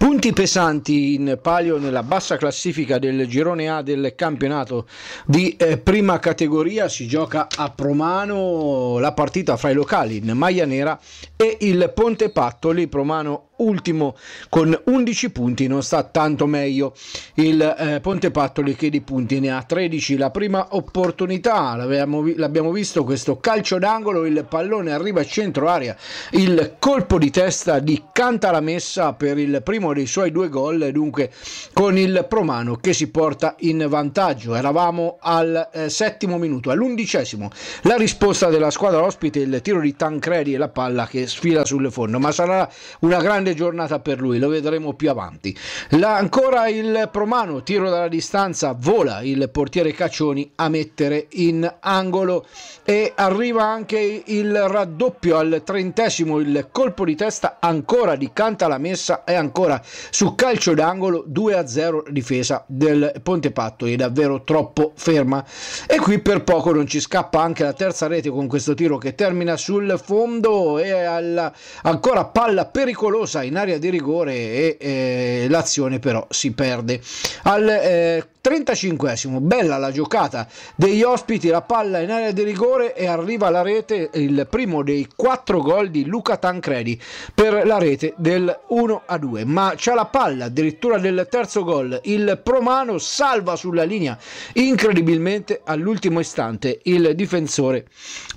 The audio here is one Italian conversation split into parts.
Punti pesanti in palio nella bassa classifica del girone A del campionato di eh, prima categoria. Si gioca a Promano la partita fra i locali in maglia nera e il Ponte Pattoli Promano ultimo con 11 punti non sta tanto meglio il eh, Pattoli che di punti ne ha 13 la prima opportunità l'abbiamo, l'abbiamo visto questo calcio d'angolo il pallone arriva a centro aria il colpo di testa di Cantalamessa per il primo dei suoi due gol dunque con il Promano che si porta in vantaggio eravamo al eh, settimo minuto all'undicesimo la risposta della squadra ospite il tiro di Tancredi e la palla che sfila sul forno, ma sarà una grande giornata per lui, lo vedremo più avanti. La, ancora il Promano, tiro dalla distanza, vola il portiere Caccioni a mettere in angolo e arriva anche il raddoppio al trentesimo, il colpo di testa ancora di Canta la messa e ancora su calcio d'angolo 2-0 difesa del Ponte Patto, è davvero troppo ferma e qui per poco non ci scappa anche la terza rete con questo tiro che termina sul fondo e al palla, ancora palla pericolosa in area di rigore e eh, l'azione però si perde. Al eh, 35esimo, bella la giocata degli ospiti, la palla in area di rigore e arriva alla rete il primo dei quattro gol di Luca Tancredi per la rete del 1 a 2. Ma c'è la palla addirittura del terzo gol, il Promano salva sulla linea incredibilmente all'ultimo istante il difensore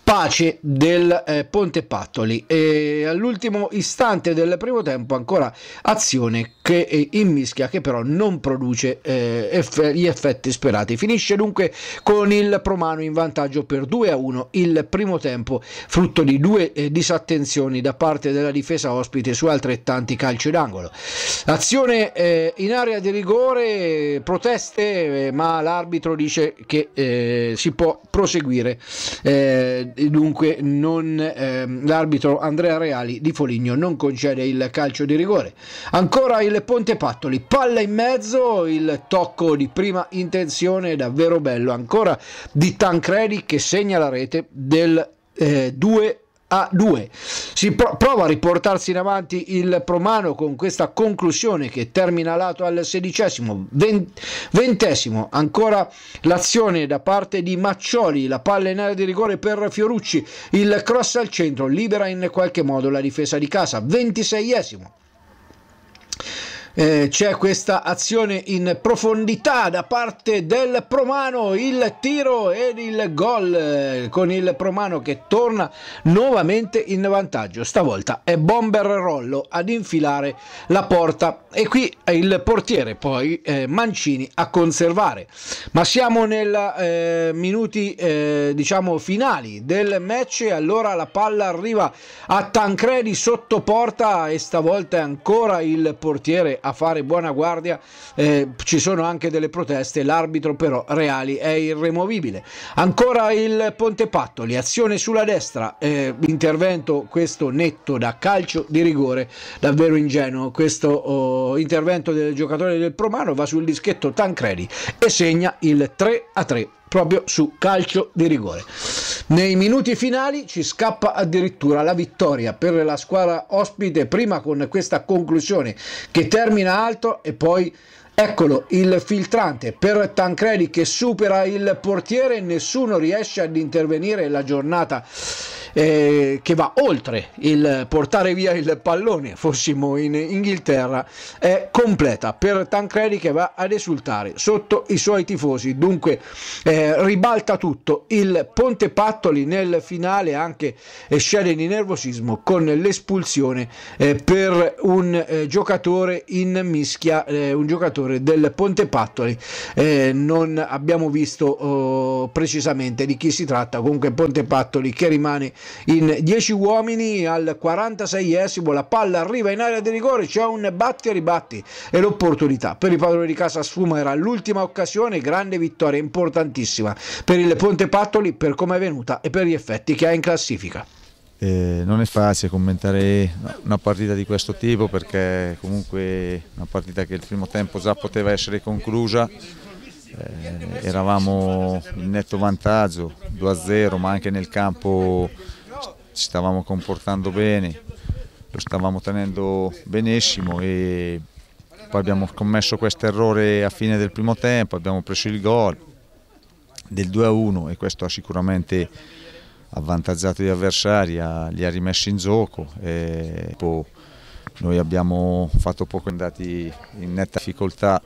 Pace del eh, Ponte Pattoli. E all'ultimo istante del primo tempo ancora azione che eh, immischia che però non produce eh, eff- gli effetti sperati. Finisce dunque con il Promano in vantaggio per 2 a 1 il primo tempo frutto di due eh, disattenzioni da parte della difesa ospite su altrettanti calci d'angolo. Azione eh, in area di rigore, proteste, eh, ma l'arbitro dice che eh, si può proseguire. dunque non, ehm, l'arbitro andrà Andrea Reali di Foligno non concede il calcio di rigore. Ancora il Ponte Pattoli, palla in mezzo, il tocco di prima intenzione davvero bello ancora di Tancredi che segna la rete del eh, 2 a 2. Si pro- prova a riportarsi in avanti il Promano con questa conclusione che termina lato al sedicesimo, vent- ventesimo, ancora l'azione da parte di Maccioli, la palla in area di rigore per Fiorucci, il cross al centro libera in qualche modo la difesa di casa, ventiseiesimo eh, c'è questa azione in profondità da parte del Promano, il tiro ed il gol eh, con il Promano che torna nuovamente in vantaggio. Stavolta è Bomber Rollo ad infilare la porta e qui è il portiere poi eh, Mancini a conservare. Ma siamo nei eh, minuti eh, diciamo finali del match e allora la palla arriva a Tancredi sotto porta e stavolta è ancora il portiere a fare buona guardia, eh, ci sono anche delle proteste, l'arbitro però Reali è irremovibile. Ancora il Ponte Pontepattoli, azione sulla destra, eh, intervento questo netto da calcio di rigore, davvero ingenuo, questo oh, intervento del giocatore del Promano va sul dischetto Tancredi e segna il 3 a 3 proprio su calcio di rigore. Nei minuti finali ci scappa addirittura la vittoria per la squadra ospite, prima con questa conclusione che termina alto e poi Eccolo il filtrante per Tancredi che supera il portiere, nessuno riesce ad intervenire la giornata eh, che va oltre il portare via il pallone, fossimo in Inghilterra, è completa per Tancredi che va ad esultare sotto i suoi tifosi. Dunque eh, ribalta tutto il Ponte Pattoli nel finale anche eh, scende di nervosismo con l'espulsione eh, per un eh, giocatore in mischia, eh, un giocatore del Ponte Pattoli. non abbiamo visto oh, precisamente di chi si tratta, comunque Ponte Pattoli che rimane in 10 uomini al 46esimo la palla arriva in area di rigore c'è un batti e ribatti e l'opportunità per i padroni di casa sfuma era l'ultima occasione grande vittoria importantissima per il Ponte Pattoli per come è venuta e per gli effetti che ha in classifica eh, non è facile commentare una partita di questo tipo perché comunque una partita che il primo tempo già poteva essere conclusa eh, eravamo in netto vantaggio 2-0 ma anche nel campo ci stavamo comportando bene, lo stavamo tenendo benissimo e poi abbiamo commesso questo errore a fine del primo tempo, abbiamo preso il gol del 2-1 e questo ha sicuramente avvantaggiato gli avversari, li ha rimessi in gioco. E poi noi abbiamo fatto poco andati in netta difficoltà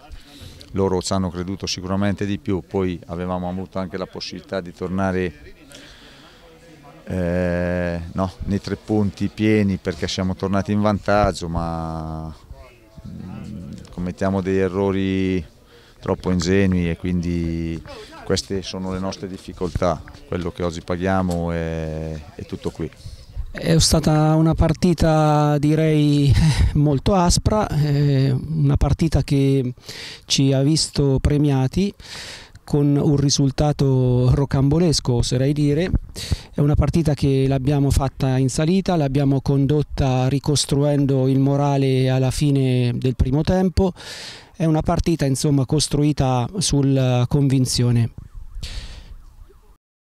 loro ci hanno creduto sicuramente di più, poi avevamo avuto anche la possibilità di tornare eh, no, nei tre punti pieni perché siamo tornati in vantaggio, ma mh, mm, commettiamo degli errori troppo ingenui e quindi queste sono le nostre difficoltà, quello che oggi paghiamo è, è tutto qui. È stata una partita direi molto aspra, una partita che ci ha visto premiati con un risultato rocambolesco oserei dire, è una partita che l'abbiamo fatta in salita, l'abbiamo condotta ricostruendo il morale alla fine del primo tempo, è una partita insomma costruita sulla convinzione.